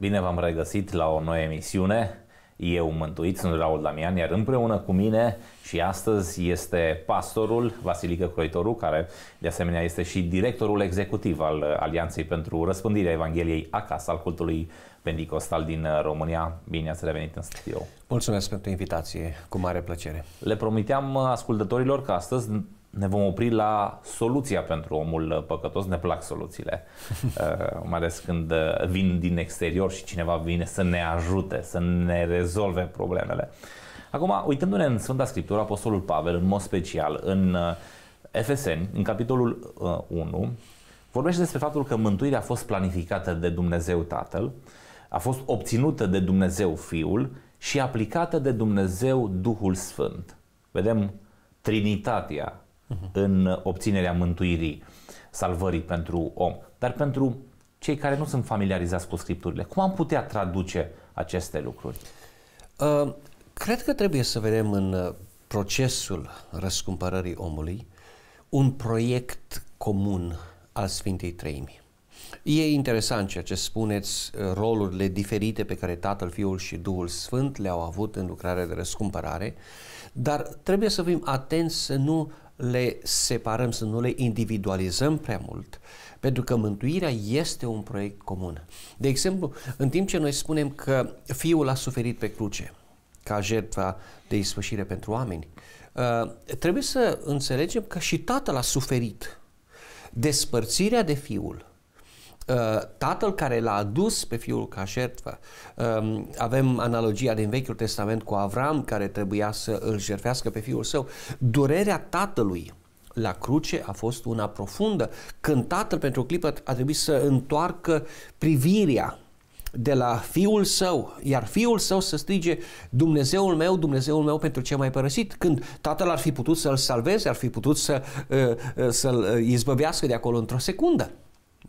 Bine v-am regăsit la o nouă emisiune. Eu, Mântuit, sunt Raul Damian, iar împreună cu mine și astăzi este pastorul Vasilică Croitoru, care de asemenea este și directorul executiv al Alianței pentru Răspândirea Evangheliei acasă, al cultului pentecostal din România. Bine ați revenit în studio. Mulțumesc pentru invitație, cu mare plăcere. Le promiteam ascultătorilor că astăzi ne vom opri la soluția pentru omul păcătos. Ne plac soluțiile, eh, mai ales când eh, vin din exterior și cineva vine să ne ajute, să ne rezolve problemele. Acum, uitându-ne în Sfânta Scriptură, Apostolul Pavel, în mod special, în eh, Efeseni, în capitolul 1, vorbește despre faptul că mântuirea a fost planificată de Dumnezeu Tatăl, a fost obținută de Dumnezeu Fiul și aplicată de Dumnezeu Duhul Sfânt. Vedem Trinitatea în obținerea mântuirii, salvării pentru om. Dar pentru cei care nu sunt familiarizați cu scripturile, cum am putea traduce aceste lucruri? Uh, cred că trebuie să vedem în uh, procesul răscumpărării omului un proiect comun al Sfintei Treimi. E interesant ceea ce spuneți, uh, rolurile diferite pe care Tatăl, Fiul și Duhul Sfânt le-au avut în lucrarea de răscumpărare, dar trebuie să fim atenți să nu le separăm, să nu le individualizăm prea mult, pentru că mântuirea este un proiect comun. De exemplu, în timp ce noi spunem că Fiul a suferit pe cruce ca jertfa de ispășire pentru oameni, ă, trebuie să înțelegem că și Tatăl a suferit despărțirea de Fiul Uh, tatăl care l-a adus pe fiul ca jertfă. Um, avem analogia din Vechiul Testament cu Avram care trebuia să îl jertfească pe fiul său. Durerea tatălui la cruce a fost una profundă, când tatăl pentru o clipă a trebuit să întoarcă privirea de la fiul său, iar fiul său să strige Dumnezeul meu, Dumnezeul meu pentru ce mai părăsit, când tatăl ar fi putut să-l salveze, ar fi putut să, uh, uh, să-l izbăvească de acolo într-o secundă.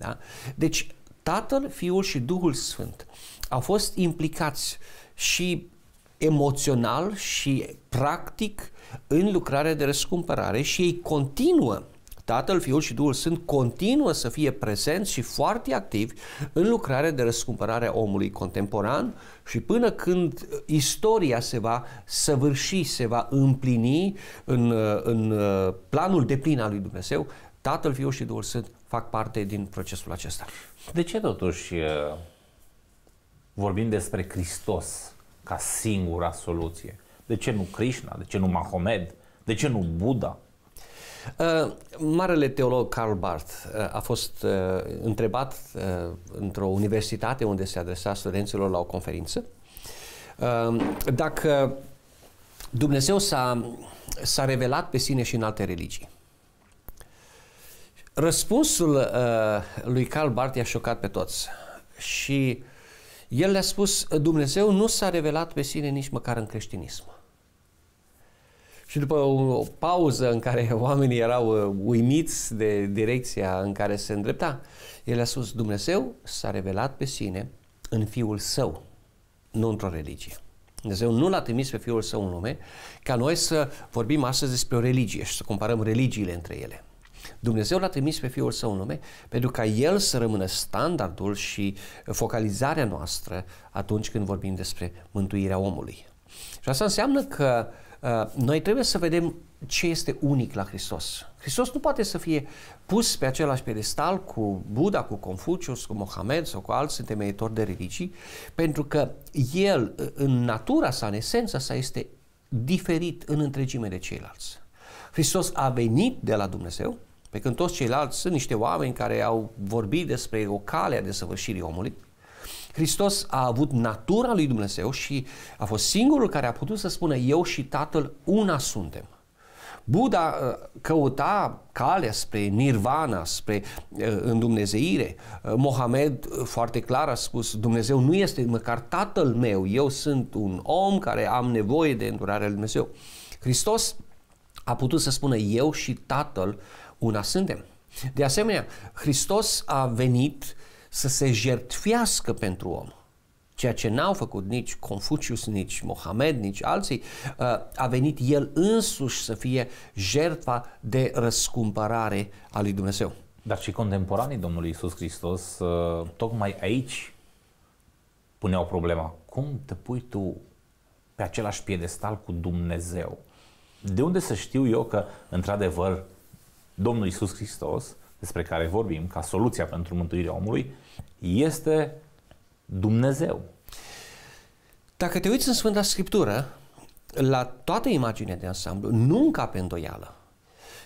Da? Deci, Tatăl, Fiul și Duhul Sfânt au fost implicați și emoțional și practic în lucrarea de răscumpărare și ei continuă Tatăl, Fiul și Duhul Sfânt continuă să fie prezenți și foarte activi în lucrarea de răscumpărare a omului contemporan și până când istoria se va săvârși, se va împlini în, în uh, planul de plin al lui Dumnezeu, Tatăl, Fiul și Duhul Sfânt fac parte din procesul acesta. De ce totuși uh, vorbim despre Hristos ca singura soluție? De ce nu Krishna? De ce nu Mahomed? De ce nu Buddha? Uh, marele teolog Karl Barth uh, a fost întrebat într-o universitate unde se adresa studenților la o conferință dacă Dumnezeu s-a, s-a revelat pe sine și în alte religii. Răspunsul uh, lui Karl Barth i-a șocat pe toți și el le-a spus, Dumnezeu nu s-a revelat pe sine nici măcar în creștinism. Și după o pauză în care oamenii erau uh, uimiți de direcția în care se îndrepta, el a spus, Dumnezeu s-a revelat pe sine în Fiul Său, nu într-o religie. Dumnezeu nu l-a trimis pe Fiul Său în lume ca noi să vorbim astăzi despre o religie și să comparăm religiile între ele. Dumnezeu l-a trimis pe Fiul Său în lume pentru ca El să rămână standardul și focalizarea noastră atunci când vorbim despre mântuirea omului. Și asta înseamnă că uh, noi trebuie să vedem ce este unic la Hristos. Hristos nu poate să fie pus pe același pedestal cu Buddha, cu Confucius, cu Mohamed sau cu alți întemeitori de religii, pentru că el, uh, în natura sa, în esența sa, este diferit în întregime de ceilalți. Hristos a venit de la Dumnezeu, pe când toți ceilalți sunt niște oameni care au vorbit despre o cale a desăvârșirii omului, Hristos a avut natura lui Dumnezeu și a fost singurul care a putut să spună eu și Tatăl una suntem. Buddha uh, căuta calea spre nirvana, spre uh, îndumnezeire. Uh, Mohamed foarte clar a spus, Dumnezeu nu este măcar tatăl meu, eu sunt un om care am nevoie de îndurarea lui Dumnezeu. Hristos a putut să spună eu și tatăl una suntem. De asemenea, Hristos a venit să se jertfiască pentru om. Ceea ce n-au făcut nici Confucius, nici Mohamed, nici alții, uh, a venit el însuși să fie jertfa de răscumpărare a lui Dumnezeu. Dar și contemporanii Domnului Isus Hristos, uh, tocmai aici puneau problema. Cum te pui tu pe același piedestal cu Dumnezeu? De unde să știu eu că, într-adevăr, Domnul Isus Hristos, despre care vorbim ca soluția pentru mântuirea omului, este Dumnezeu. Dacă te uiți în Sfânta Scriptură, la toată imaginea de ansamblu, nu încape îndoială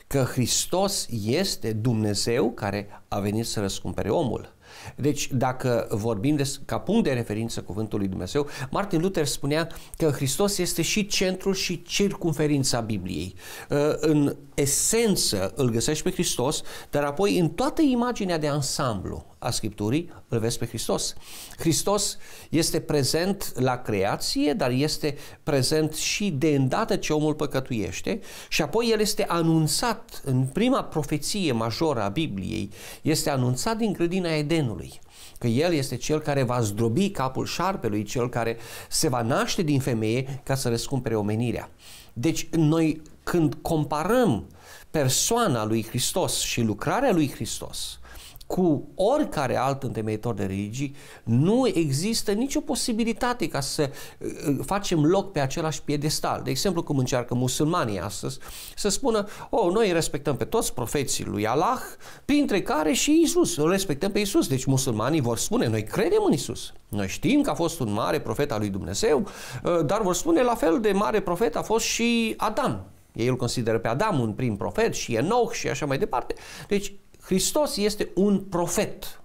că Hristos este Dumnezeu care a venit să răscumpere omul. Deci, dacă vorbim de, ca punct de referință cuvântul lui Dumnezeu, Martin Luther spunea că Hristos este și centrul și circumferința Bibliei. Ă, în esență îl găsești pe Hristos, dar apoi în toată imaginea de ansamblu a Scripturii, îl vezi pe Hristos. Hristos este prezent la creație, dar este prezent și de îndată ce omul păcătuiește și apoi el este anunțat în prima profeție majoră a Bibliei, este anunțat din grădina Edenului că El este Cel care va zdrobi capul șarpelui, Cel care se va naște din femeie ca să răscumpere omenirea. Deci noi când comparăm persoana lui Hristos și lucrarea lui Hristos, cu oricare alt întemeitor de religii, nu există nicio posibilitate ca să uh, facem loc pe același piedestal. De exemplu, cum încearcă musulmanii astăzi să spună, oh, noi respectăm pe toți profeții lui Allah, printre care și Isus. Îl respectăm pe Isus. Deci musulmanii vor spune, noi credem în Isus. Noi știm că a fost un mare profet al lui Dumnezeu, uh, dar vor spune, la fel de mare profet a fost și Adam. Ei îl consideră pe Adam un prim profet și Enoch și așa mai departe. Deci Hristos este un profet.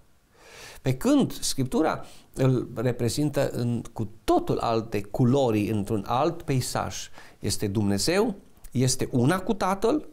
Pe când Scriptura îl reprezintă în, cu totul alte culori, într-un alt peisaj. Este Dumnezeu, este una cu Tatăl,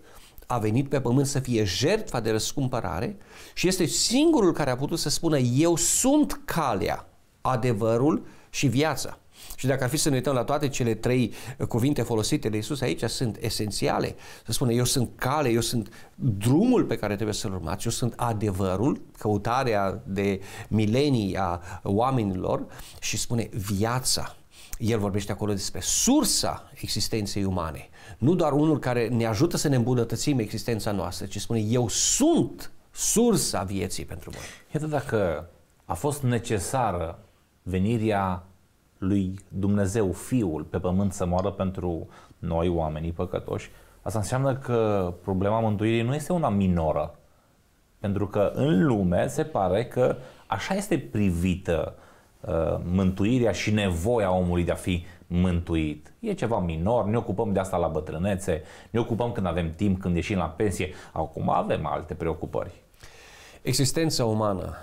a venit pe pământ să fie jertfa de răscumpărare și este singurul care a putut să spună eu sunt calea, adevărul și viața. Și dacă ar fi să ne uităm la toate cele trei uh, cuvinte folosite de Isus aici, sunt esențiale. Să spune, eu sunt cale, eu sunt drumul pe care trebuie să-l urmați, eu sunt adevărul, căutarea de milenii a oamenilor și spune viața. El vorbește acolo despre sursa existenței umane. Nu doar unul care ne ajută să ne îmbunătățim existența noastră, ci spune eu sunt sursa vieții pentru voi. Iată dacă a fost necesară venirea lui Dumnezeu, Fiul, pe pământ să moară pentru noi, oamenii păcătoși, asta înseamnă că problema mântuirii nu este una minoră. Pentru că în lume se pare că așa este privită uh, mântuirea și nevoia omului de a fi mântuit. E ceva minor, ne ocupăm de asta la bătrânețe, ne ocupăm când avem timp, când ieșim la pensie. Acum avem alte preocupări. Existența umană,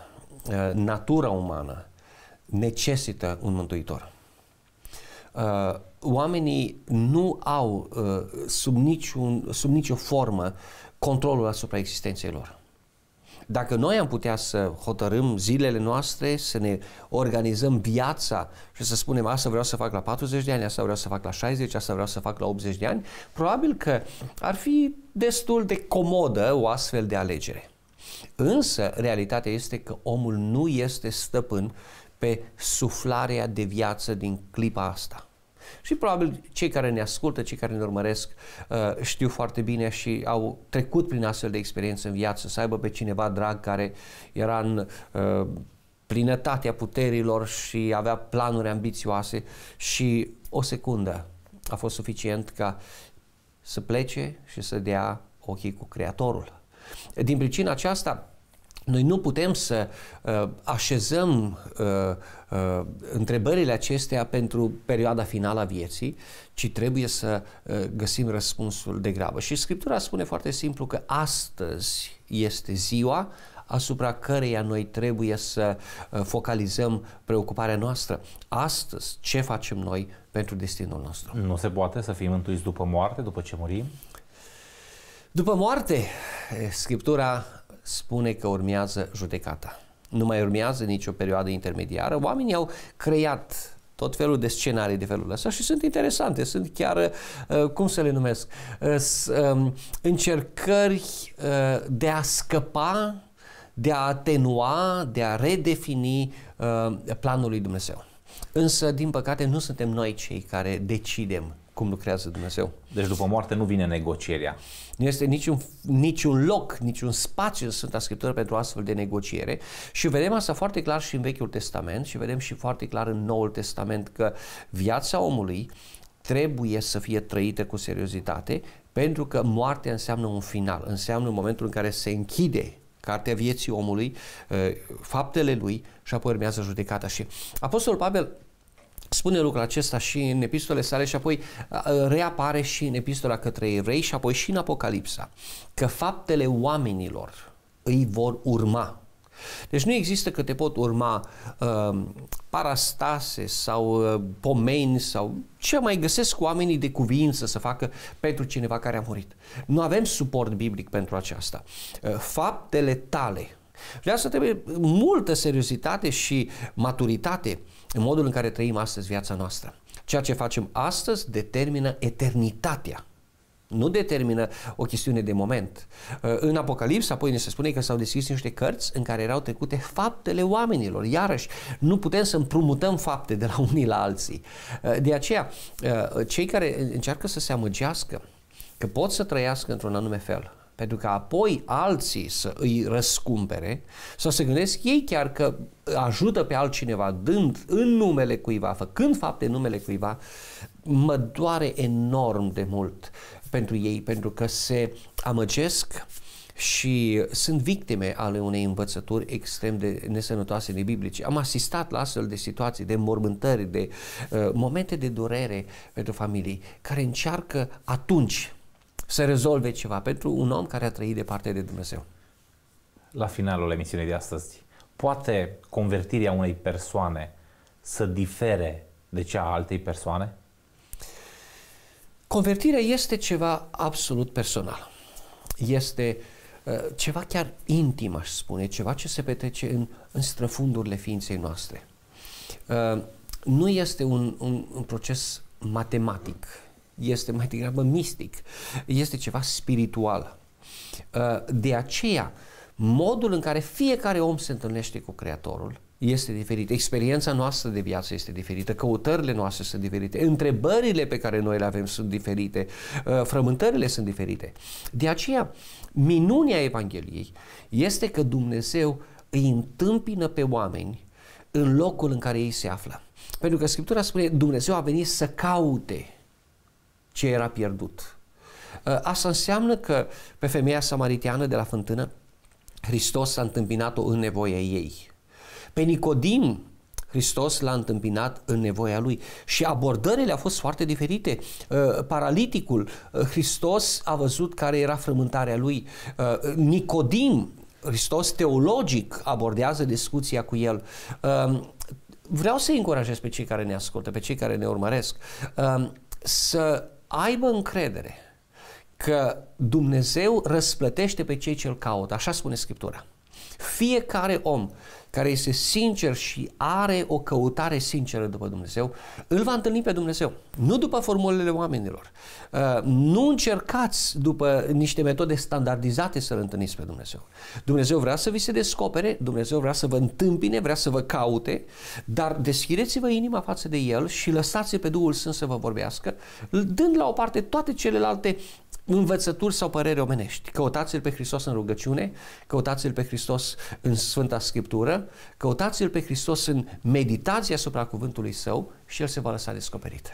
uh, natura umană, necesită un mântuitor. Uh, oamenii nu au uh, sub, niciun, sub nicio formă controlul asupra existenței lor. Dacă noi am putea să hotărâm zilele noastre, să ne organizăm viața și să spunem asta vreau să fac la 40 de ani, asta vreau să fac la 60, asta vreau să fac la 80 de ani, probabil că ar fi destul de comodă o astfel de alegere. Însă, realitatea este că omul nu este stăpân pe suflarea de viață din clipa asta. Și probabil cei care ne ascultă, cei care ne urmăresc, uh, știu foarte bine și au trecut prin astfel de experiență în viață, să aibă pe cineva drag care era în uh, plinătatea puterilor și avea planuri ambițioase și o secundă a fost suficient ca să plece și să dea ochii cu Creatorul. Din pricina aceasta, noi nu putem să uh, așezăm uh, uh, întrebările acestea pentru perioada finală a vieții, ci trebuie să uh, găsim răspunsul de grabă. Și Scriptura spune foarte simplu că astăzi este ziua asupra căreia noi trebuie să uh, focalizăm preocuparea noastră. Astăzi, ce facem noi pentru destinul nostru? Nu se poate să fim mântuiți după moarte, după ce murim? După moarte, eh, Scriptura spune că urmează judecata. Nu mai urmează nicio perioadă intermediară. Oamenii au creat tot felul de scenarii de felul ăsta și sunt interesante, sunt chiar, uh, cum să le numesc, uh, um, încercări uh, de a scăpa, de a atenua, de a redefini planul lui Dumnezeu. Însă, din păcate, nu suntem noi cei care decidem cum lucrează Dumnezeu. Deci după moarte nu vine negocierea. Nu este niciun, niciun loc, niciun spațiu sunt Scriptură pentru astfel de negociere și vedem asta foarte clar și în Vechiul Testament și vedem și foarte clar în Noul Testament că viața omului trebuie să fie trăită cu seriozitate pentru că moartea înseamnă un final, înseamnă un momentul în care se închide cartea vieții omului, eh, faptele lui și apoi urmează judecata. Și Apostolul Pavel spune lucrul acesta și în epistole sale și apoi reapare și în epistola către evrei și apoi și în Apocalipsa, că faptele oamenilor îi vor urma. Deci nu există că te pot urma uh, parastase sau uh, pomeni sau ce mai găsesc oamenii de cuvință să facă pentru cineva care a murit. Nu avem suport biblic pentru aceasta. Uh, faptele tale și asta trebuie multă seriozitate și maturitate în modul în care trăim astăzi viața noastră. Ceea ce facem astăzi determină eternitatea nu determină o chestiune de moment. În apocalipsă, apoi ne se spune că s-au deschis niște cărți în care erau trecute faptele oamenilor. Iarăși, nu putem să împrumutăm fapte de la unii la alții. De aceea, cei care încearcă să se amăgească că pot să trăiască într-un anume fel, pentru că apoi alții să îi răscumpere, să se gândesc ei chiar că ajută pe altcineva dând în numele cuiva, făcând fapte în numele cuiva, mă doare enorm de mult pentru ei, pentru că se amăgesc și sunt victime ale unei învățături extrem de nesănătoase de biblice. Am asistat la astfel de situații, de mormântări, de uh, momente de durere pentru familii care încearcă atunci să rezolve ceva pentru un om care a trăit departe de Dumnezeu. La finalul emisiunii de astăzi, poate convertirea unei persoane să difere de cea a altei persoane? Convertirea este ceva absolut personal. Este uh, ceva chiar intim, aș spune, ceva ce se petrece în, în străfundurile ființei noastre. Uh, nu este un, un, un proces matematic, este mai degrabă mistic, este ceva spiritual. Uh, de aceea, modul în care fiecare om se întâlnește cu Creatorul este diferit, experiența noastră de viață este diferită, căutările noastre sunt diferite, întrebările pe care noi le avem sunt diferite, uh, frământările sunt diferite. De aceea, minunea Evangheliei este că Dumnezeu îi întâmpină pe oameni în locul în care ei se află. Pentru că Scriptura spune Dumnezeu a venit să caute ce era pierdut. Uh, asta înseamnă că pe femeia samariteană de la fântână, Hristos a întâmpinat-o în nevoia ei. Pe Nicodim, Hristos l-a întâmpinat în nevoia lui. Și abordările au fost foarte diferite. Uh, paraliticul, uh, Hristos a văzut care era frământarea lui. Nicodim, Hristos teologic abordează discuția cu el. Vreau să încurajez pe cei care ne ascultă, pe cei care ne urmăresc, să aibă încredere că Dumnezeu răsplătește pe cei ce îl caută. Așa spune Scriptura. Fiecare om care este sincer și are o căutare sinceră după Dumnezeu, îl va întâlni pe Dumnezeu. Nu după formulele oamenilor. Uh, nu încercați după niște metode standardizate să-L întâlniți pe Dumnezeu. Dumnezeu vrea să vi se descopere, Dumnezeu vrea să vă întâmpine, vrea să vă caute, dar deschideți-vă inima față de El și lăsați pe Duhul Sfânt să vă vorbească, dând la o parte toate celelalte învățături sau păreri omenești. Căutați-L pe Hristos în rugăciune, căutați-L pe Hristos în Sfânta Scriptură, căutați-L pe Hristos în meditația asupra cuvântului Său și El se va lăsa descoperit.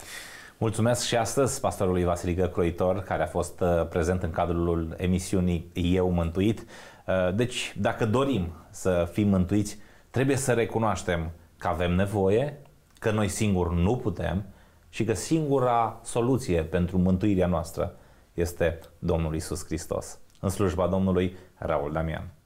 Mulțumesc și astăzi pastorului Vasilică Croitor, care a fost uh, prezent în cadrul emisiunii Eu Mântuit. Uh, deci, dacă dorim să fim mântuiți, trebuie să recunoaștem că avem nevoie, că noi singuri nu putem și că singura soluție pentru mântuirea noastră este Domnul Isus Hristos. În slujba Domnului, Raul Damian.